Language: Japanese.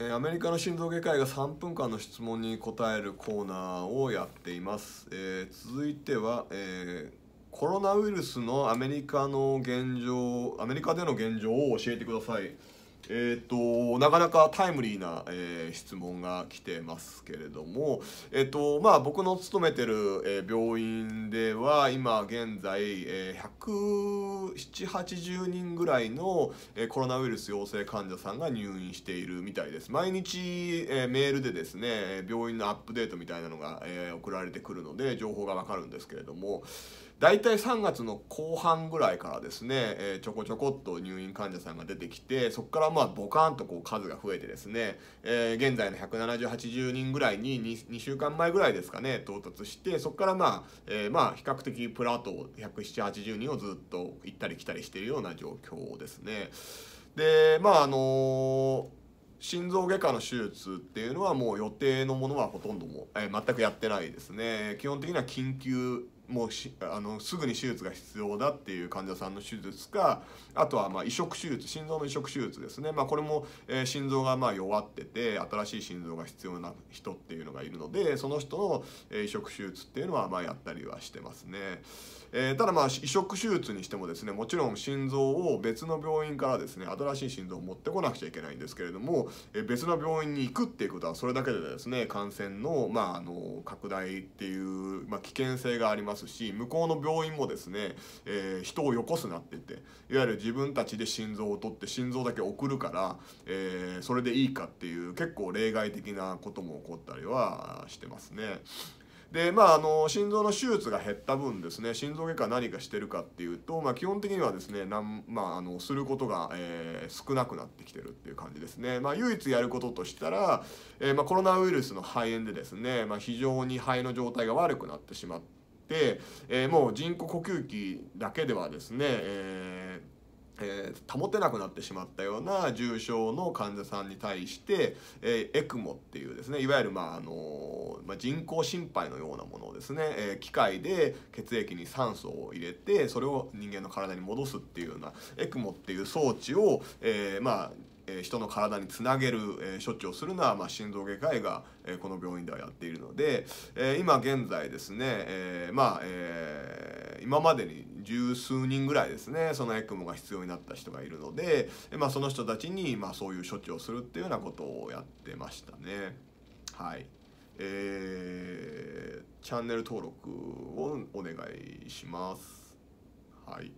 えアメリカの心臓外科医が3分間の質問に答えるコーナーをやっています、えー、続いては、えー、コロナウイルスのアメリカの現状アメリカでの現状を教えてくださいえーと、となかなかタイムリーな、えー、質問が来てますけれども、えーとまあ、僕の勤めてる、えー、病院では今現在、えー、17080人ぐらいの、えー、コロナウイルス陽性患者さんが入院しているみたいです毎日、えー、メールでですね病院のアップデートみたいなのが、えー、送られてくるので情報がわかるんですけれども大体3月の後半ぐらいからですね、えー、ちょこちょこっと入院患者さんが出てきてそこからまあボカーンとこう数が増えてですね、えー、現在の17080人ぐらいに 2, 2週間前ぐらいですかね到達してそこからまあ、えー、まあ比較的プラート17080人をずっと行ったり来たりしているような状況ですね。でまああの心臓外科の手術っていうのはもう予定のものはほとんども、えー、全くやってないですね基本的には緊急もうしあのすぐに手術が必要だっていう患者さんの手術かあとはま移植手術心臓の移植手術ですね、まあ、これも、えー、心臓がま弱ってて新しい心臓が必要な人っていうのがいるのでその人の、え移植手術っていうのはまやったりはしてますね、えー、ただまあ移植手術にしてもですねもちろん心臓を別の病院からですね新しい心臓を持ってこなくちゃいけないんですけれども、え別の病院に行くっていうことはそれだけでですね感染の,、まあ、あの拡大っていう、まあ、危険性がありますますし向こうの病院もですね、えー、人をよこすなって言っていわゆる自分たちで心臓を取って心臓だけ送るから、えー、それでいいかっていう結構例外的なことも起こったりはしてますね。でまあ、あの心臓の手術が減った分ですね心臓外科何かしてるかっていうと、まあ、基本的にはですねなん、まあ、あのすることが、えー、少なくなってきてるっていう感じですね、まあ、唯一やることとしたら、えー、まあ、コロナウイルスの肺炎でですね、まあ、非常に肺の状態が悪くなってしまって、えー、もう人工呼吸器だけではですね、えーえー、保てなくなってしまったような重症の患者さんに対して、えー、エクモっていうですねいわゆる、まああのまあ、人工心肺のようなものをですね、えー、機械で血液に酸素を入れてそれを人間の体に戻すっていうようなエクモっていう装置を、えー、まあえ人の体につなげる、え処置をするのは、まあ、心臓外科医が、えこの病院ではやっているので、え今現在ですね、えまあ、え今までに十数人ぐらいですねそのエクモが必要になった人がいるので、まあ、その人たちに、まあ、そういう処置をするっていうようなことをやってましたね。はいえー、チャンネル登録をお願いします。はい